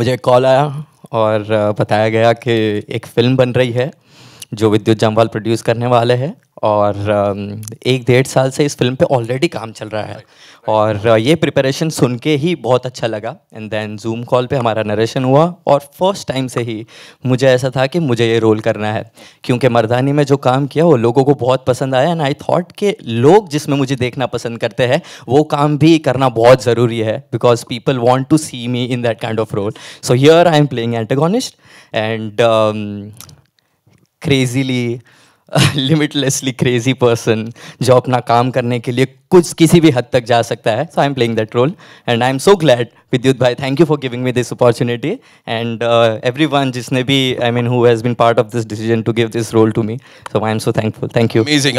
मुझे कॉल आया और बताया गया कि एक फ़िल्म बन रही है जो विद्युत जम्वाल प्रोड्यूस करने वाले हैं और एक डेढ़ साल से इस फिल्म पे ऑलरेडी काम चल रहा है और ये प्रिपरेशन सुन के ही बहुत अच्छा लगा एंड देन जूम कॉल पे हमारा नरेशन हुआ और फर्स्ट टाइम से ही मुझे ऐसा था कि मुझे ये रोल करना है क्योंकि मर्दानी में जो काम किया वो लोगों को बहुत पसंद आया एंड आई थॉट के लोग जिसमें मुझे देखना पसंद करते हैं वो काम भी करना बहुत ज़रूरी है because people want to see me in that kind of role so here I am playing antagonist and crazily limitlessly crazy person जो अपना काम करने के लिए कुछ किसी भी हद तक जा सकता है so I am playing that role and I am so glad Vidyut भाई thank you for giving me this opportunity and every one जिसने भी I mean who has been part of this decision to give this role to me so I am so thankful thank you